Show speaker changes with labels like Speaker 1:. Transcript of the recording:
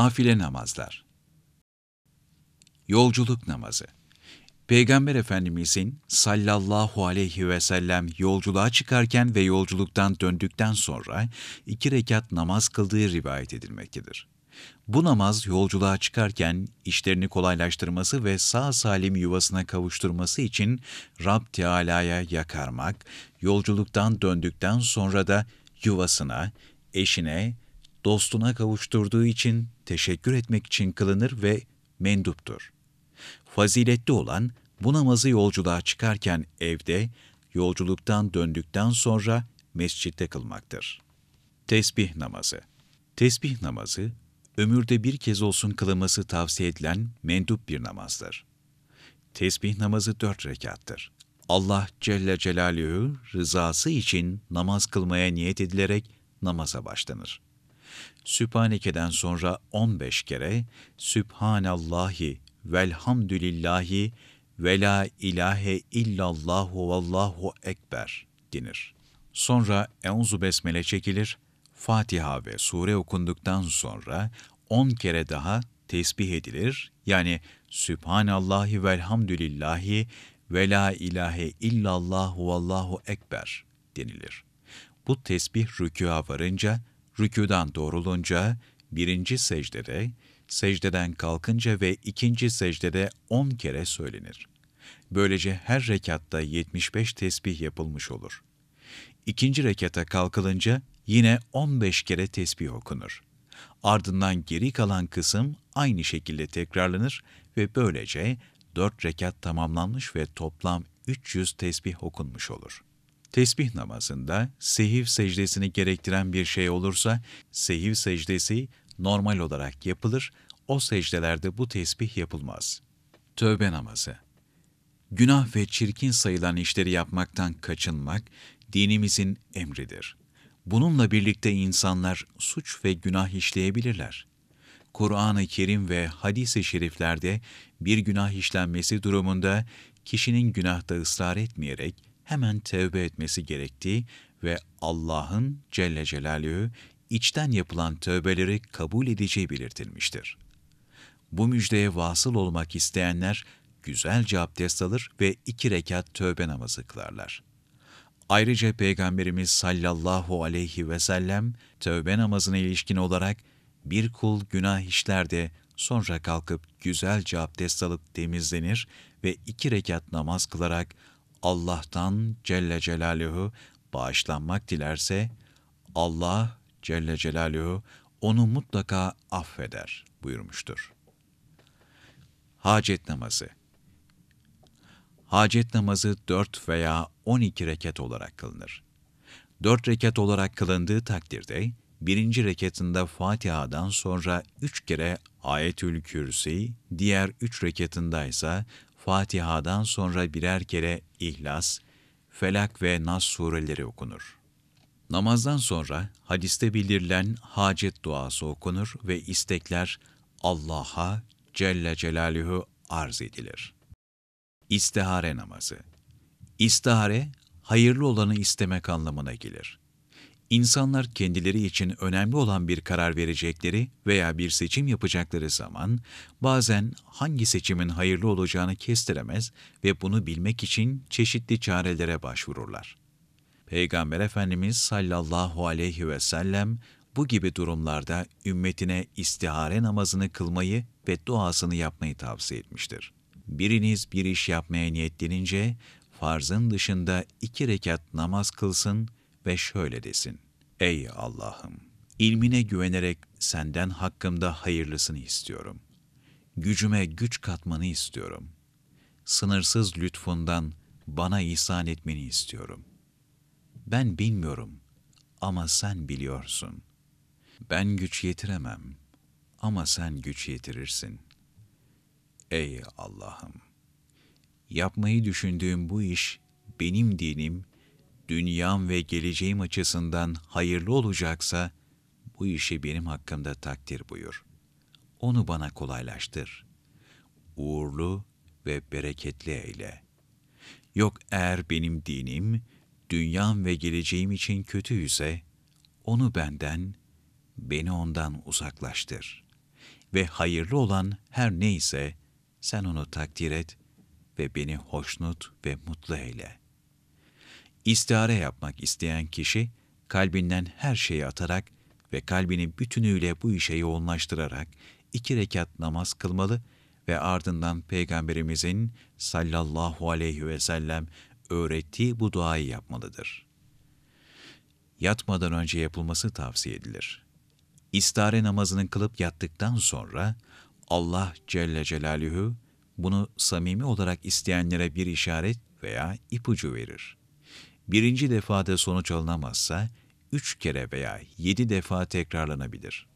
Speaker 1: nafile namazlar. Yolculuk namazı. Peygamber Efendimizin sallallahu aleyhi ve sellem yolculuğa çıkarken ve yolculuktan döndükten sonra iki rekat namaz kıldığı rivayet edilmektedir. Bu namaz yolculuğa çıkarken işlerini kolaylaştırması ve sağ salim yuvasına kavuşturması için Rab Teala'ya yakarmak, yolculuktan döndükten sonra da yuvasına, eşine dostuna kavuşturduğu için teşekkür etmek için kılınır ve menduptur. Faziletli olan bu namazı yolculuğa çıkarken evde, yolculuktan döndükten sonra mescitte kılmaktır. Tesbih namazı Tesbih namazı, ömürde bir kez olsun kılınması tavsiye edilen mendup bir namazdır. Tesbih namazı dört rekattır. Allah Celle Celaluhu rızası için namaz kılmaya niyet edilerek namaza başlanır. Sübhaneke'den sonra 15 kere Sübhanallahi velhamdülillahi ve la ilahe illallahu vallahu ekber denir. Sonra Euzu Besmele çekilir, Fatiha ve sure okunduktan sonra 10 kere daha tesbih edilir. Yani Sübhanallahi velhamdülillahi ve la ilahe illallahu vallahu ekber denilir. Bu tesbih rükûa varınca Rüküdan doğrulunca birinci secdede, secdeden kalkınca ve ikinci secdede on kere söylenir. Böylece her rekatta 75 tesbih yapılmış olur. İkinci rekata kalkılınca yine 15 kere tesbih okunur. Ardından geri kalan kısım aynı şekilde tekrarlanır ve böylece 4 rekat tamamlanmış ve toplam 300 tesbih okunmuş olur.'' Tesbih namazında sehiv secdesini gerektiren bir şey olursa, sehiv secdesi normal olarak yapılır, o secdelerde bu tesbih yapılmaz. Tövbe namazı Günah ve çirkin sayılan işleri yapmaktan kaçınmak dinimizin emridir. Bununla birlikte insanlar suç ve günah işleyebilirler. Kur'an-ı Kerim ve hadis-i şeriflerde bir günah işlenmesi durumunda kişinin günahta ısrar etmeyerek hemen tevbe etmesi gerektiği ve Allah'ın Celle Celaluhu içten yapılan tövbeleri kabul edeceği belirtilmiştir. Bu müjdeye vasıl olmak isteyenler güzelce abdest alır ve iki rekat tövbe namazı kılarlar. Ayrıca Peygamberimiz sallallahu aleyhi ve sellem tövbe namazına ilişkin olarak bir kul günah işler de sonra kalkıp güzelce abdest alıp temizlenir ve iki rekat namaz kılarak Allah'tan Celle Celaluhu bağışlanmak dilerse Allah Celle Celaluhu onu mutlaka affeder buyurmuştur. Hacet namazı Hacet namazı 4 veya 12 reket olarak kılınır. 4 reket olarak kılındığı takdirde birinci reketinde Fatiha'dan sonra üç kere Ayetül Kürsi, diğer üç reketinde ise Fatiha'dan sonra birer kere İhlas, Felak ve Nas sureleri okunur. Namazdan sonra hadiste bildirilen hacet duası okunur ve istekler Allah'a Celle Celaluhu arz edilir. İstihare namazı İstihare, hayırlı olanı istemek anlamına gelir. İnsanlar kendileri için önemli olan bir karar verecekleri veya bir seçim yapacakları zaman bazen hangi seçimin hayırlı olacağını kestiremez ve bunu bilmek için çeşitli çarelere başvururlar. Peygamber Efendimiz sallallahu aleyhi ve sellem bu gibi durumlarda ümmetine istihare namazını kılmayı ve duasını yapmayı tavsiye etmiştir. Biriniz bir iş yapmaya niyetlenince farzın dışında iki rekat namaz kılsın ve şöyle desin. Ey Allah'ım! ilmine güvenerek senden hakkımda hayırlısını istiyorum. Gücüme güç katmanı istiyorum. Sınırsız lütfundan bana ihsan etmeni istiyorum. Ben bilmiyorum ama sen biliyorsun. Ben güç yetiremem ama sen güç yetirirsin. Ey Allah'ım! Yapmayı düşündüğüm bu iş benim dinim dünyam ve geleceğim açısından hayırlı olacaksa bu işi benim hakkımda takdir buyur. Onu bana kolaylaştır. Uğurlu ve bereketli eyle. Yok eğer benim dinim, dünyam ve geleceğim için kötü ise, onu benden, beni ondan uzaklaştır. Ve hayırlı olan her neyse, sen onu takdir et ve beni hoşnut ve mutlu eyle.'' İstihare yapmak isteyen kişi kalbinden her şeyi atarak ve kalbini bütünüyle bu işe yoğunlaştırarak iki rekat namaz kılmalı ve ardından Peygamberimizin sallallahu aleyhi ve sellem öğrettiği bu duayı yapmalıdır. Yatmadan önce yapılması tavsiye edilir. İstare namazını kılıp yattıktan sonra Allah Celle Celaluhu bunu samimi olarak isteyenlere bir işaret veya ipucu verir birinci defada sonuç alınamazsa, üç kere veya yedi defa tekrarlanabilir.